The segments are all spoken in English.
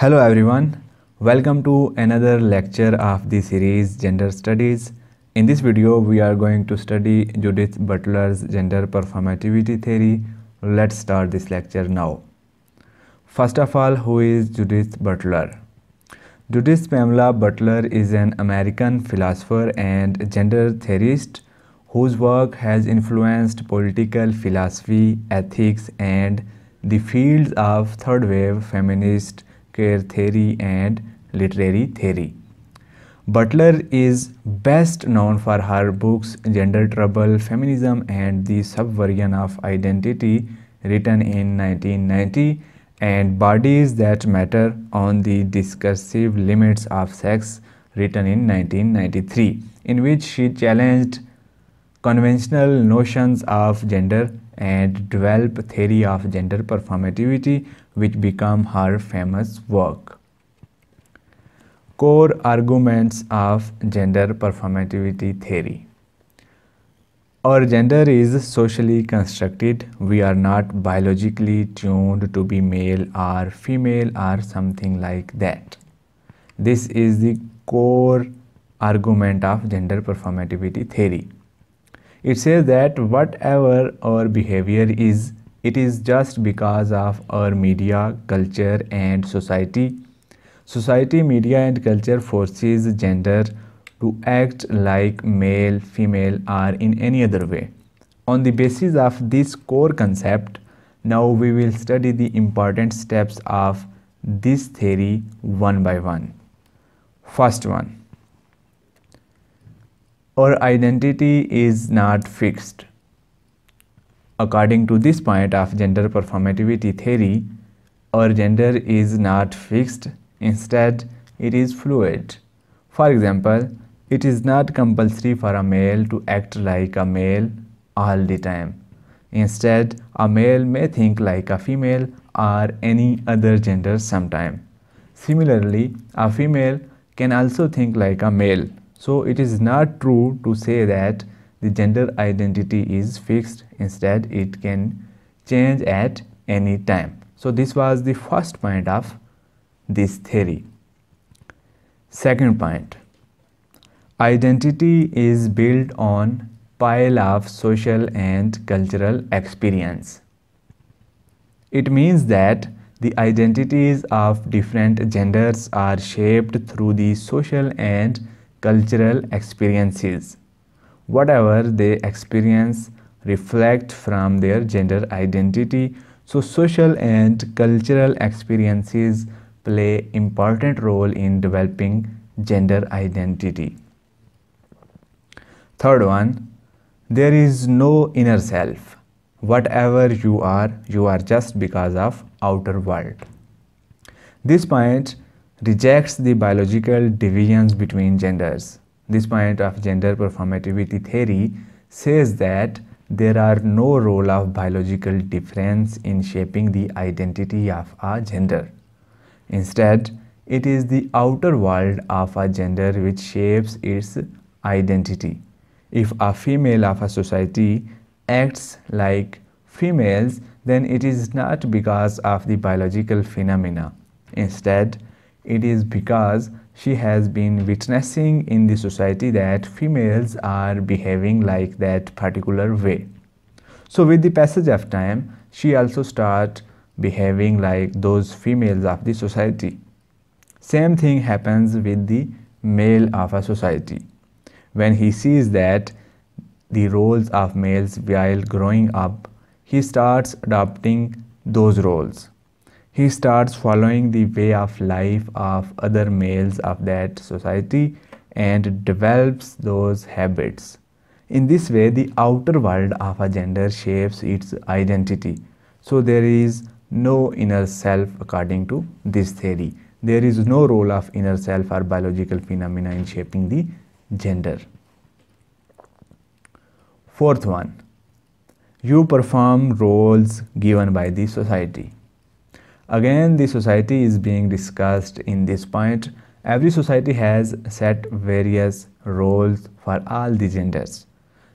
Hello everyone, welcome to another lecture of the series Gender Studies. In this video, we are going to study Judith Butler's gender performativity theory. Let's start this lecture now. First of all, who is Judith Butler? Judith Pamela Butler is an American philosopher and gender theorist whose work has influenced political philosophy, ethics, and the fields of third wave feminist healthcare theory and literary theory. Butler is best known for her books Gender Trouble, Feminism and the Subversion of Identity written in 1990 and Bodies That Matter on the Discursive Limits of Sex written in 1993 in which she challenged conventional notions of gender and develop theory of gender performativity which become her famous work. Core arguments of gender performativity theory our gender is socially constructed. We are not biologically tuned to be male or female or something like that. This is the core argument of gender performativity theory it says that whatever our behavior is it is just because of our media culture and society society media and culture forces gender to act like male female or in any other way on the basis of this core concept now we will study the important steps of this theory one by one first one or identity is not fixed. According to this point of gender performativity theory, our gender is not fixed, instead it is fluid. For example, it is not compulsory for a male to act like a male all the time. Instead, a male may think like a female or any other gender sometime. Similarly, a female can also think like a male so it is not true to say that the gender identity is fixed. Instead, it can change at any time. So this was the first point of this theory. Second point, identity is built on pile of social and cultural experience. It means that the identities of different genders are shaped through the social and cultural experiences. Whatever they experience reflect from their gender identity. So social and cultural experiences play important role in developing gender identity. Third one, there is no inner self. Whatever you are, you are just because of outer world. This point rejects the biological divisions between genders. This point of gender performativity theory says that there are no role of biological difference in shaping the identity of a gender. Instead, it is the outer world of a gender which shapes its identity. If a female of a society acts like females, then it is not because of the biological phenomena. Instead, it is because she has been witnessing in the society that females are behaving like that particular way. So with the passage of time, she also start behaving like those females of the society. Same thing happens with the male of a society. When he sees that the roles of males while growing up, he starts adopting those roles he starts following the way of life of other males of that society and develops those habits. In this way, the outer world of a gender shapes its identity. So there is no inner self according to this theory. There is no role of inner self or biological phenomena in shaping the gender. Fourth one, you perform roles given by the society. Again, the society is being discussed in this point. Every society has set various roles for all the genders.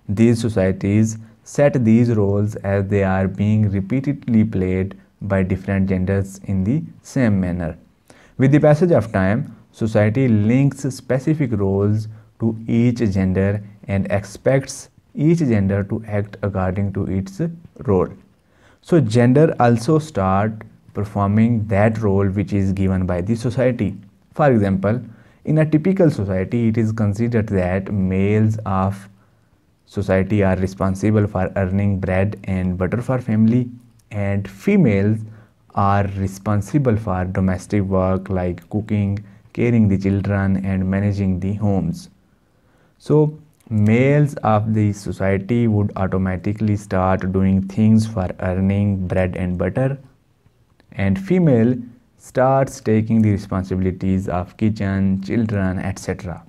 These societies set these roles as they are being repeatedly played by different genders in the same manner. With the passage of time, society links specific roles to each gender and expects each gender to act according to its role. So gender also start performing that role which is given by the society. For example, in a typical society, it is considered that males of society are responsible for earning bread and butter for family and females are responsible for domestic work like cooking, caring the children and managing the homes. So males of the society would automatically start doing things for earning bread and butter and female starts taking the responsibilities of kitchen, children, etc.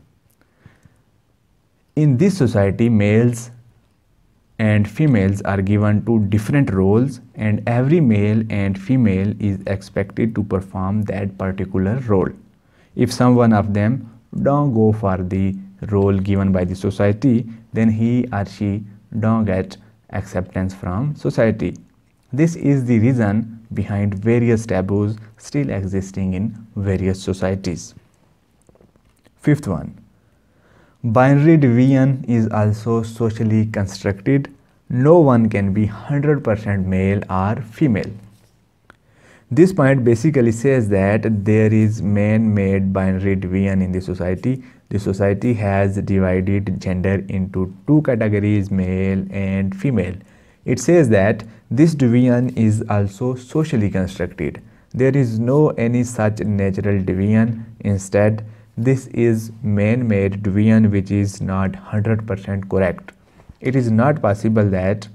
In this society, males and females are given two different roles and every male and female is expected to perform that particular role. If someone of them don't go for the role given by the society, then he or she don't get acceptance from society. This is the reason behind various taboos still existing in various societies. Fifth one, binary division is also socially constructed. No one can be 100% male or female. This point basically says that there is man-made binary division in the society. The society has divided gender into two categories, male and female it says that this division is also socially constructed. There is no any such natural division. Instead, this is man-made division which is not 100% correct. It is not possible that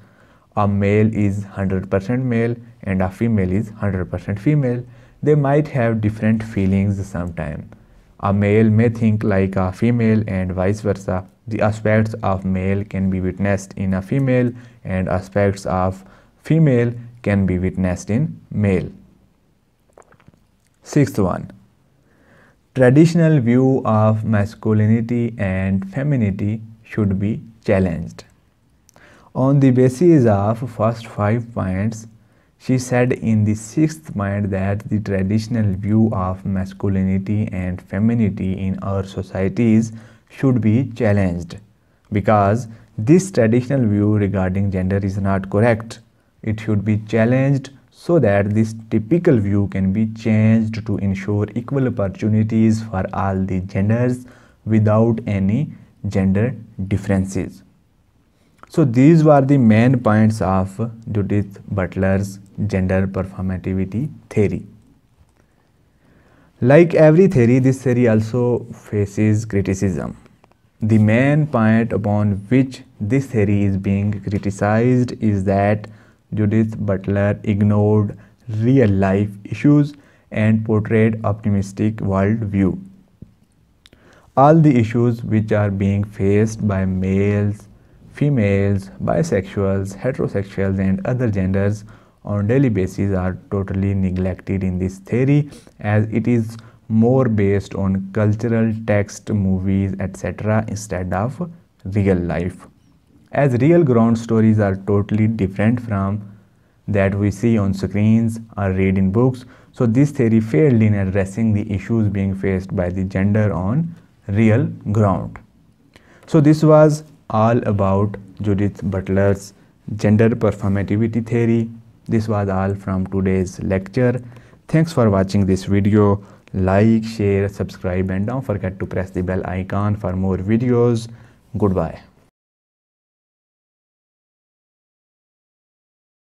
a male is 100% male and a female is 100% female. They might have different feelings sometime. A male may think like a female and vice versa the aspects of male can be witnessed in a female and aspects of female can be witnessed in male. Sixth one, traditional view of masculinity and femininity should be challenged. On the basis of first five points, she said in the sixth point that the traditional view of masculinity and femininity in our societies should be challenged because this traditional view regarding gender is not correct. It should be challenged so that this typical view can be changed to ensure equal opportunities for all the genders without any gender differences. So these were the main points of Judith Butler's gender performativity theory. Like every theory, this theory also faces criticism. The main point upon which this theory is being criticized is that Judith Butler ignored real life issues and portrayed optimistic worldview. All the issues which are being faced by males, females, bisexuals, heterosexuals and other genders on daily basis are totally neglected in this theory as it is more based on cultural text movies etc instead of real life as real ground stories are totally different from that we see on screens or read in books so this theory failed in addressing the issues being faced by the gender on real ground so this was all about judith butler's gender performativity theory this was all from today's lecture thanks for watching this video like share subscribe and don't forget to press the bell icon for more videos goodbye